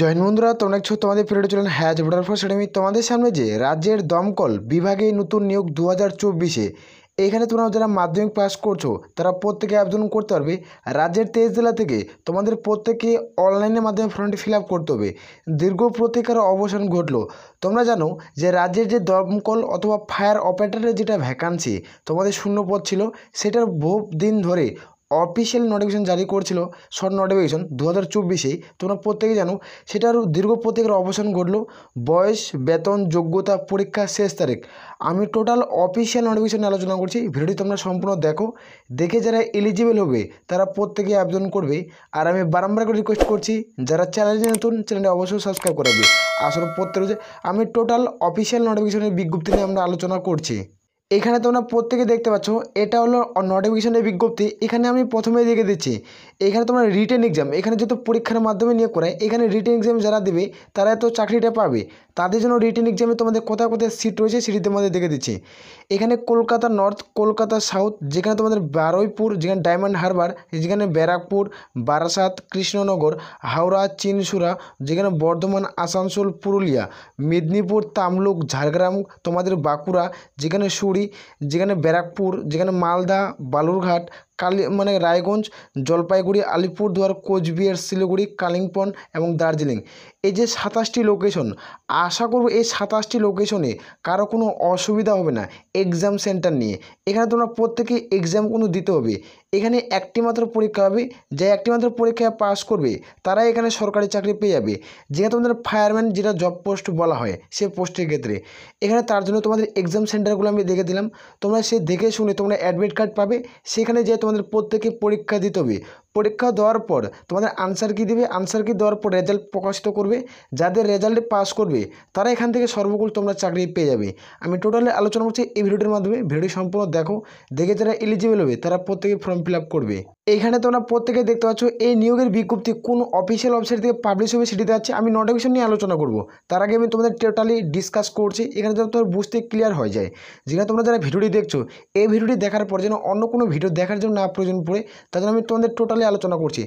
join বন্ধুরা তোমরা দেখছো তোমাদের পিরিয়ড চলেন হ্যাজ ভোটার ফোর্স একাডেমি তোমাদের সামনে যে রাজ্যের দমকল বিভাগে নতুন নিয়োগ দু হাজার চব্বিশে এখানে তোমরা যারা মাধ্যমিক পাস করছো তারা প্রত্যেকে আবেদন করতে পারবে রাজ্যের তেইশ জেলা থেকে তোমাদের প্রত্যেকে অনলাইনের মাধ্যমে ফর্মটি ফিল করতে হবে দীর্ঘ প্রতিকার অবসান ঘটলো তোমরা জানো যে রাজ্যের যে দমকল অথবা ফায়ার অপারেটারের যেটা ভ্যাকান্সি তোমাদের শূন্য পদ ছিল সেটার বহু দিন ধরে অফিসিয়াল নোটিফিকেশন জারি করেছিল শর্ট নোটিফিকেশন দু হাজার চব্বিশেই তোমরা প্রত্যেকে জানো সেটার দীর্ঘ প্রত্যেকের অবসান ঘটল বয়স বেতন যোগ্যতা পরীক্ষা শেষ তারিখ আমি টোটাল অফিসিয়াল নোটিফিকেশন আলোচনা করছি ভিডিওটি তোমরা সম্পূর্ণ দেখো দেখে যারা এলিজিবল হবে তারা প্রত্যেকে আবেদন করবে আর আমি বারম্বার করে রিকোয়েস্ট করছি যারা চ্যানেলটি নতুন চ্যানেলটি অবশ্যই সাবস্ক্রাইব করাবে আসলে প্রত্যেক আমি টোটাল অফিসিয়াল নোটিফিকেশনের বিজ্ঞপ্তি নিয়ে আমরা আলোচনা করছি এখানে তোমরা প্রত্যেকে দেখতে পাচ্ছ এটা হলো নোটিফিকেশনের বিজ্ঞপ্তি এখানে আমি প্রথমে দেখে দিচ্ছি এখানে তোমরা রিটেন এক্সাম এখানে যেহেতু পরীক্ষার মাধ্যমে নিয়োগ করায় এখানে রিটেন এক্সাম যারা দেবে তারা তো চাকরিটা পাবে তাদের জন্য রিটেন এক্সামে তোমাদের কোথায় কোথায় সিট রয়েছে সেটি তোমাদের দেখে দিচ্ছে এখানে কলকাতা নর্থ কলকাতা সাউথ যেখানে তোমাদের বারুইপুর যেখানে ডায়মন্ড হারবার যেখানে ব্যারাকপুর বারাসাত কৃষ্ণনগর হাওড়া চিনসুরা যেখানে বর্ধমান আসানসোল পুরুলিয়া মেদিনীপুর তামলুক ঝাড়গ্রাম তোমাদের বাঁকুড়া যেখানে সুরি যেখানে ব্যারাকপুর যেখানে মালদা বালুরঘাট কালি মানে রায়গঞ্জ জলপাইগুড়ি আলিপুরদুয়ার কোচবিহার শিলিগুড়ি কালিম্পং এবং দার্জিলিং এই যে সাতাশটি লোকেশন আশা করব এই সাতাশটি লোকেশনে কারো কোনো অসুবিধা হবে না এক্সাম সেন্টার নিয়ে এখানে তোমরা প্রত্যেকে এক্সাম কোনো দিতে হবে এখানে একটি মাত্র পরীক্ষা হবে যে একটি মাত্র পরীক্ষায় পাস করবে তারাই এখানে সরকারি চাকরি পেয়ে যাবে যেহেতু তোমাদের ফায়ারম্যান যেটা জব পোস্ট বলা হয় সেই পোস্টের ক্ষেত্রে এখানে তার জন্য তোমাদের এক্সাম সেন্টারগুলো আমি দেখে দিলাম তোমরা সে দেখে শুনে তোমরা অ্যাডমিট কার্ড পাবে সেখানে যে তোমাদের প্রত্যেকে পরীক্ষা দিতে হবে পরীক্ষা দেওয়ার পর তোমাদের আনসার কি দেবে আনসার কি দেওয়ার পর রেজাল্ট প্রকাশিত করবে যাদের রেজাল্ট পাস করবে তারা এখান থেকে সর্বকুল তোমরা চাকরি পেয়ে যাবে আমি টোটালি আলোচনা করছি এই ভিডিওটির মাধ্যমে ভিডিওটি সম্পূর্ণ দেখো দেখে যারা এলিজিবল হবে তারা প্রত্যেকে ফর্ম ফিল করবে এইখানে তোমরা প্রত্যেকে দেখতে পাচ্ছ এই নিয়োগের বিজ্ঞপ্তি কোন অফিসিয়াল ওয়েবসাইট থেকে পাবলিশ হবে সেটি আছে আমি নোটিফিকেশন নিয়ে আলোচনা করব তার আগে আমি তোমাদের টোটালি ডিসকাস করছি এখানে যেন তোমার বুঝতে ক্লিয়ার হয়ে যায় যেখানে তোমরা যারা ভিডিওটি দেখছো এই ভিডিওটি দেখার পর যেন অন্য কোনো ভিডিও দেখার জন্য না প্রয়োজন পড়ে তার জন্য আমি তোমাদের টোটালি আলোচনা করছি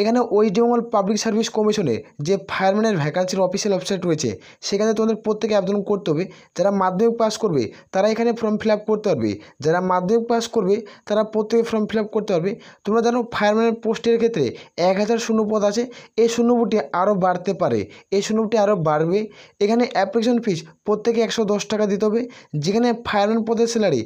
এখানে ওয়েস্ট বেঙ্গল পাবলিক সার্ভিস কমিশনে যে ফায়ারম্যানের ভ্যাকান্সির অফিসিয়াল ওয়েবসাইট রয়েছে সেখানে তোমাদের প্রত্যেকে আবেদন করতে হবে যারা মাধ্যমিক পাস করবে তারা এখানে ফর্ম ফিল করতে পারবে যারা মাধ্যমিক পাস করবে তারা প্রত্যেকে ফর্ম ফিল করতে পারবে তোমরা পদানো ফায়ারম্যানের পোস্টের ক্ষেত্রে এক হাজার পদ আছে এই শূন্যপদটি আরও বাড়তে পারে এই শূন্যপদটি আরও বাড়বে এখানে অ্যাপ্লিকেশন ফিস প্রত্যেকে একশো দশ টাকা দিতে হবে যেখানে ফায়ারম্যান পদের স্যালারি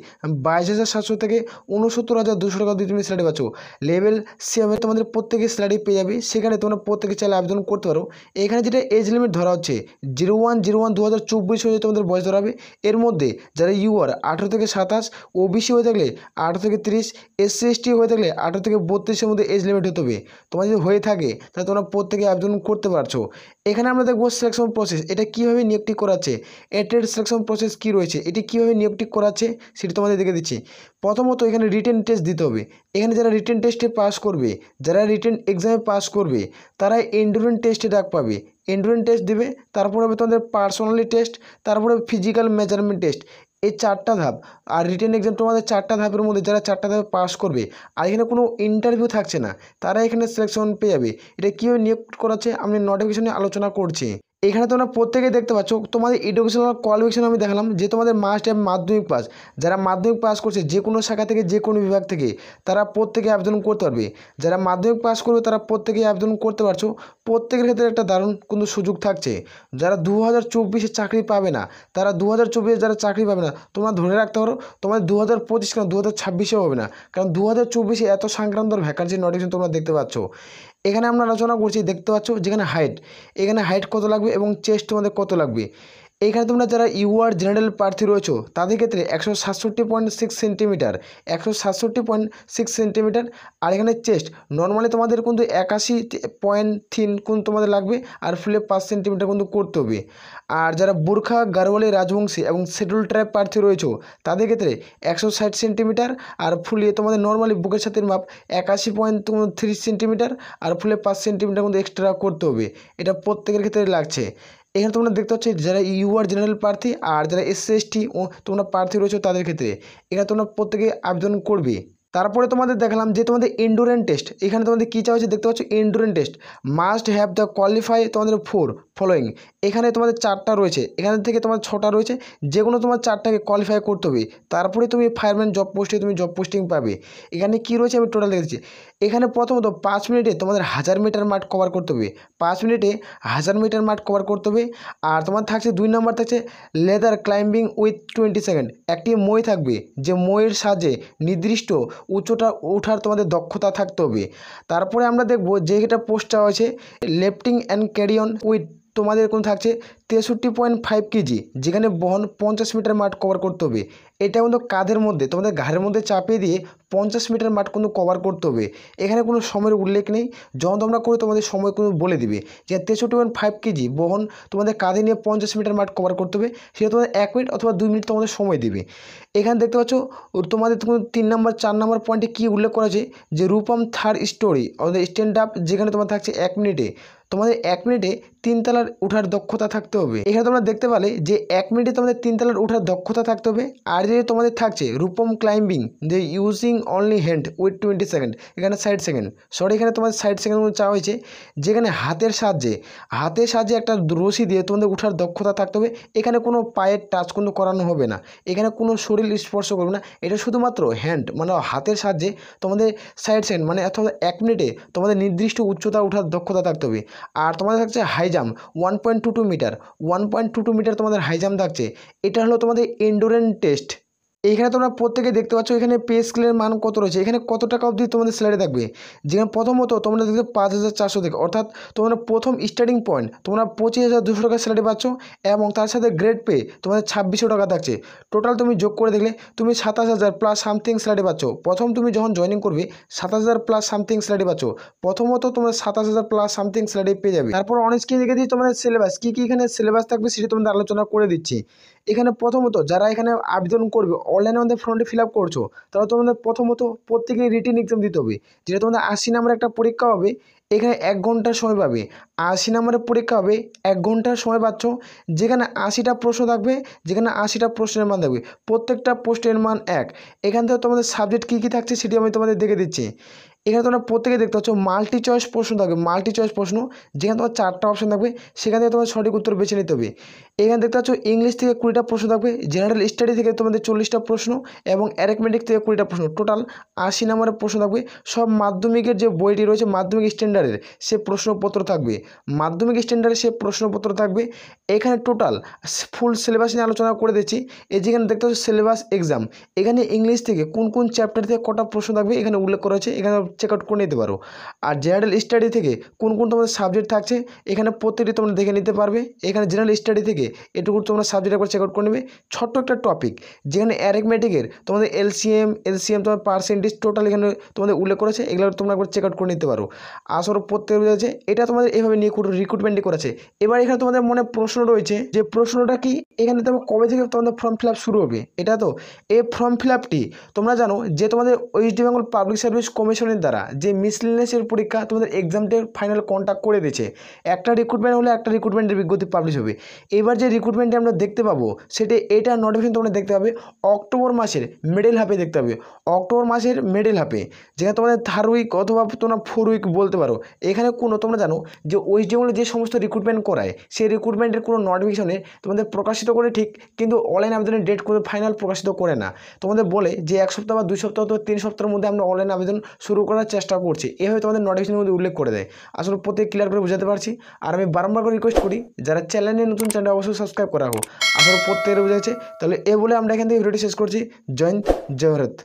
বাইশ হাজার সাতশো থেকে উনসত্তর হাজার দুশো টাকা দিয়ে তুমি স্যালারি পাচ্ছ লেভেল সেভেন তোমাদের প্রত্যেকে স্যালারি পেয়ে যাবে সেখানে তোমরা প্রত্যেকে চাইলে আবেদন করতে পারো এখানে যেটা এজ লিমিট ধরা হচ্ছে জিরো ওয়ান জিরো ওয়ান দু হাজার চব্বিশ হয়ে তোমাদের বয়স ধরা হবে এর মধ্যে যারা ইউআর আঠেরো থেকে সাতাশ ওবিসি হয়ে থাকলে আঠেরো থেকে তিরিশ এসসি এসটি হয়ে থাকলে আঠেরো থেকে বত্রিশের মধ্যে এজ লিমিট হতে হবে তোমার যদি হয়ে থাকে তাহলে তোমরা প্রত্যেকে আবেদন করতে পারছো এখানে আমরা দেখবো সিলেকশন প্রসেস এটা কীভাবে নিয়োগটি করাচ্ছে এটেড সিলেকশন প্রসেস কী রয়েছে এটি কীভাবে নিয়োগটি করাচ্ছে সেটি তোমাদের দেখে দিচ্ছি প্রথমত এখানে রিটেন টেস্ট দিতে হবে এখানে যারা রিটেন টেস্টে পাস করবে যারা রিটেন এক্সামে পাস করবে তারা এন্ডুরেন টেস্টে ডাক পাবে এন্ডুরেন টেস্ট দেবে তারপরে হবে তোমাদের পার্সোনালি টেস্ট তারপরে ফিজিক্যাল মেজারমেন্ট টেস্ট এই চারটা ধাপ আর রিটেন এক্সাম তোমাদের চারটা ধাপের মধ্যে যারা চারটা ধাপে পাস করবে আর এখানে কোনো ইন্টারভিউ থাকছে না তারা এখানে সিলেকশন পেয়ে যাবে এটা কীভাবে নিয়োগ করাচ্ছে আমি নোটিফিকেশনে আলোচনা করছি এখানে তোমরা প্রত্যেকেই দেখতে পাচ্ছ তোমাদের এডুকেশনাল কোয়ালিফিকেশন আমি দেখালাম যে তোমাদের মাস্ট অ্যাপ মাধ্যমিক পাস যারা মাধ্যমিক পাস করছে যে কোনো শাখা থেকে যে কোনো বিভাগ থেকে তারা প্রত্যেকে আবেদন করতে পারবে যারা মাধ্যমিক পাস করবে তারা প্রত্যেকেই আবেদন করতে পারছো প্রত্যেকের ক্ষেত্রে একটা দারুণ কিন্তু সুযোগ থাকছে যারা দু হাজার চব্বিশে চাকরি পাবে না তারা দু হাজার চব্বিশে যারা চাকরি পাবে না তোমরা ধরে রাখতে পারো তোমাদের দু হাজার পঁচিশ কেন দু হাজার ছাব্বিশেও হবে না কারণ দু হাজার চব্বিশে এত সংক্রান্ত ভ্যাকান্সি নোটিফিকেশন তোমরা দেখতে পাচ্ছ এখানে আমরা আলোচনা করছি দেখতে পাচ্ছ যেখানে হাইট এখানে হাইট কত লাগবে এবং চেস্ট তোমাদের কত লাগবে এখানে তোমরা যারা ইউআর জেনারেল প্রার্থী রয়েছো তাদের ক্ষেত্রে একশো সাতষট্টি পয়েন্ট সিক্স সেন্টিমিটার একশো সাতষট্টি পয়েন্ট সিক্স সেন্টিমিটার আর এখানে চেস্ট নর্মালি তোমাদের কিন্তু একাশি পয়েন্ট থিন কিন্তু তোমাদের লাগবে আর ফুলে পাঁচ সেন্টিমিটার কিন্তু করতে হবে আর যারা বোরখা গারোয়ালি রাজবংশী এবং শেডুল ট্রাইব প্রার্থী রয়েছো তাদের ক্ষেত্রে একশো ষাট সেন্টিমিটার আর ফুলিয়ে তোমাদের নর্মালি বুকের সাথে মাপ একাশি পয়েন্ট থ্রি সেন্টিমিটার আর ফুলে পাঁচ সেন্টিমিটার কিন্তু এক্সট্রা করতে হবে এটা প্রত্যেকের ক্ষেত্রে লাগছে এখানে তোমরা দেখতে পাচ্ছ যারা ইউআর জেনারেল প্রার্থী আর যারা এসসি এসটি ও তোমরা প্রার্থী রয়েছে তাদের ক্ষেত্রে এখানে তোমরা প্রত্যেকে আবেদন করবে তারপরে তোমাদের দেখলাম যে তোমাদের এন্ডুরেন টেস্ট এখানে তোমাদের কী চাওয়া হচ্ছে দেখতে পাচ্ছ endurance test must have the qualify তোমাদের ফোর ফলোয়িং এখানে তোমাদের চারটা রয়েছে এখান থেকে তোমার ছটা রয়েছে যে কোনো তোমার চারটাকে কোয়ালিফাই করতে হবে তারপরে তুমি ফায়ারম্যান জব পোস্টে তুমি জব পোস্টিং পাবে এখানে কি রয়েছে আমি টোটাল দেখেছি এখানে প্রথমত পাঁচ মিনিটে তোমাদের হাজার মিটার মাঠ কভার করতে হবে পাঁচ মিনিটে হাজার মিটার মাঠ কভার করতে হবে আর তোমার থাকছে দুই নম্বর থাকছে ladder climbing with twenty second একটি মই থাকবে যে মইয়ের সাহায্যে নির্দিষ্ট উঁচুটা ওঠার তোমাদের দক্ষতা থাকতে হবে তারপরে আমরা দেখব যে এটা পোস্টটা আছে লেফটিং অ্যান্ড ক্যারিয়ন উইথ তোমাদের কোন থাকছে তেষট্টি পয়েন্ট ফাইভ কেজি যেখানে বহন পঞ্চাশ মিটার মাঠ কভার করতে হবে এটা কিন্তু কাঁধের মধ্যে তোমাদের ঘাড়ের মধ্যে চাপিয়ে দিয়ে পঞ্চাশ মিটার মাঠ কিন্তু কভার করতে হবে এখানে কোনো সময়ের উল্লেখ নেই যখন তোমরা করে তোমাদের সময় কিন্তু বলে দিবে যে তেষট্টি পয়েন্ট ফাইভ কেজি বহন তোমাদের কাঁধে নিয়ে পঞ্চাশ মিটার মাঠ কভার করতে হবে সেটা তোমাদের এক মিনিট অথবা দুই মিনিট তোমাদের সময় দেবে এখানে দেখতে পাচ্ছ তোমাদের তিন নম্বর চার নম্বর পয়েন্টে কী উল্লেখ করা আছে যে রূপম থার্ড স্টোরি অর্থাৎ স্ট্যান্ড আপ যেখানে তোমার থাকছে এক মিনিটে তোমাদের এক মিনিটে তিনতলার ওঠার দক্ষতা থাকতে হবে এখানে তোমরা দেখতে পালে যে এক মিনিটে তোমাদের তিনতলার ওঠার দক্ষতা থাকতে হবে আর যে তোমাদের থাকছে রূপম ক্লাইম্বিং যে using only hand with twenty second এখানে ষাট সেকেন্ড সরি এখানে তোমাদের ষাট সেকেন্ড চাওয়া হয়েছে যেখানে হাতের সাহায্যে হাতের সাহায্যে একটা রশি দিয়ে তোমাদের ওঠার দক্ষতা থাকতে হবে এখানে কোনো পায়ের টাচ কোনো করানো হবে না এখানে কোনো শরীর স্পর্শ করবে না এটা শুধুমাত্র হ্যান্ড মানে হাতের সাহায্যে তোমাদের ষাট সেকেন্ড মানে অথবা এক মিনিটে তোমাদের নির্দিষ্ট উচ্চতা ওঠার দক্ষতা থাকতে হবে আর তোমাদের থাকছে high jump one point two two metre one point two two metre তোমাদের হাই জাম্প থাকছে এটা হলো তোমাদের ইন্ডোরেন টেস্ট এইখানে তোমরা প্রত্যেকে দেখতে পাচ্ছ এখানে পে স্কেলের মান কত রয়েছে এখানে কত টাকা অবধি তোমাদের স্যালারি থাকবে যেখানে প্রথমত তোমরা দেখতে পাঁচ হাজার চারশো থেকে অর্থাৎ তোমরা প্রথম স্টার্টিং পয়েন্ট তোমরা পঁচিশ হাজার দুশো টাকা স্যালারি পাচ্ছ এবং তার সাথে গ্রেড পে তোমাদের ছাব্বিশশো টাকা থাকছে টোটাল তুমি যোগ করে দেখলে তুমি সাতাশ হাজার প্লাস সামথিং স্যালারি পাচ্ছ প্রথম তুমি যখন জয়নিং করবে সাতাশ হাজার প্লাস সামথিং স্যালারি পাচ্ছ প্রথমত তোমার সাতাশ হাজার প্লাস সামথিং স্যালারি পেয়ে যাবে তারপর অনেক স্ক্রিন দেখে দিয়ে তোমাদের সিলেবাস কী কী এখানে সিলেবাস থাকবে সেটি তোমাদের আলোচনা করে দিচ্ছি এখানে প্রথমত যারা এখানে আবেদন করবে অনলাইনে আমাদের ফর্মটি ফিল আপ করছো তারা তোমাদের প্রথমত প্রত্যেকে রিটেন এক্সাম দিতে হবে যেটা তোমাদের আশি নাম্বার একটা পরীক্ষা হবে এখানে এক ঘন্টার সময় পাবে আশি নম্বরের পরীক্ষা হবে এক ঘন্টার সময় পাচ্ছ যেখানে আশিটা প্রশ্ন থাকবে যেখানে আশিটা প্রশ্নের মান থাকবে প্রত্যেকটা প্রশ্নের মান এক এখান থেকে তোমাদের সাবজেক্ট কী কী থাকছে সেটি আমি তোমাদের দেখে দিচ্ছি এখানে তোমরা প্রত্যেকে দেখতে পাচ্ছ মাল্টি চয়েস প্রশ্ন থাকবে মাল্টি চয়েস প্রশ্ন যেখানে তোমার চারটা অপশন থাকবে সেখান থেকে তোমার সঠিক উত্তর বেছে নিতে হবে এখানে দেখতে পাচ্ছ ইংলিশ থেকে কুড়িটা প্রশ্ন থাকবে জেনারেল স্টাডি থেকে তোমাদের চল্লিশটা প্রশ্ন এবং অ্যারেকমেটিক থেকে কুড়িটা প্রশ্ন টোটাল আশি নম্বরের প্রশ্ন থাকবে সব মাধ্যমিকের যে বইটি রয়েছে মাধ্যমিক স্ট্যান্ডার্ডের সে প্রশ্নপত্র থাকবে মাধ্যমিক স্ট্যান্ডার্ডের সে প্রশ্নপত্র থাকবে এখানে টোটাল ফুল সিলেবাস নিয়ে আলোচনা করে দিচ্ছি এই যেখানে দেখতে পাচ্ছ সিলেবাস এক্সাম এখানে ইংলিশ থেকে কোন কোন চ্যাপ্টার থেকে কটা প্রশ্ন থাকবে এখানে উল্লেখ করা হয়েছে এখানে চেকআউট করে নিতে পারো আর জেনারেল স্টাডি থেকে কোন কোন তোমাদের সাবজেক্ট থাকছে এখানে প্রত্যেকটি তোমরা দেখে নিতে পারবে এখানে জেনারেল স্টাডি থেকে এটুকু তোমরা সাবজেক্ট একবার চেকআউট করে নেবে ছোট্ট একটা টপিক যেখানে অ্যারেকমেটিকের তোমাদের এলসিএম এলসিএম তোমার পার্সেন্টেজ টোটাল এখানে তোমাদের উল্লেখ করেছে এগুলো তোমরা একবার চেকআউট করে নিতে পারো আসর প্রত্যেক রয়েছে এটা তোমাদের এভাবে নিয়ে রিক্রুটমেন্টই করেছে এবার এখানে তোমাদের মনে প্রশ্ন রয়েছে যে প্রশ্নটা কি এখানে তোমার কবে থেকে তোমাদের ফর্ম ফিল শুরু হবে এটা তো এই ফর্ম ফিল তোমরা জানো যে তোমাদের ওয়েস্ট বেঙ্গল পাবলিক সার্ভিস কমিশনের তোমাদের দ্বারা যে মিসলেনিয়াসের পরীক্ষা তোমাদের এক্সামটের ফাইনাল কন্ট্যাক্ট করে দিয়েছে একটা রিক্রুটমেন্ট হলে একটা রিক্রুটমেন্টের বিজ্ঞপ্তি পাবলিশ হবে এবার যে রিক্রুটমেন্টে আমরা দেখতে পাবো সেটা এটা নোটিফিকেশন তোমরা দেখতে পাবে অক্টোবর মাসের মেডেল হাফে দেখতে পাবে অক্টোবর মাসের মেডেল হাফে যেখানে তোমাদের থার্ড উইক অথবা তোমরা ফোর উইক বলতে পারো এখানে কোনো তোমরা জানো যে ওয়েস্ট বেঙ্গলে যে সমস্ত রিক্রুটমেন্ট করায় সেই রিক্রুটমেন্টের কোনো নোটিফিকেশনে তোমাদের প্রকাশিত করে ঠিক কিন্তু অনলাইন আবেদনের ডেট করে ফাইনাল প্রকাশিত করে না তোমাদের বলে যে এক সপ্তাহ বা দুই সপ্তাহ তো তিন সপ্তাহের মধ্যে আমরা অনলাইন আবেদন শুরু করার চেষ্টা করছি এভাবে তোমাদের নোটিফিকেশনের মধ্যে উল্লেখ করে দেয় আসলে প্রত্যেক ক্লিয়ার করে বোঝাতে পারছি আর আমি বারবার করে রিকোয়েস্ট করি যারা চ্যানেলে নতুন চ্যানেল অবশ্যই সাবস্ক্রাইব করা হোক আসলে প্রত্যেকের বোঝাচ্ছে তাহলে এ বলে আমরা এখান থেকে ভিডিওটি শেষ করছি জয়ন্ত জয়হরত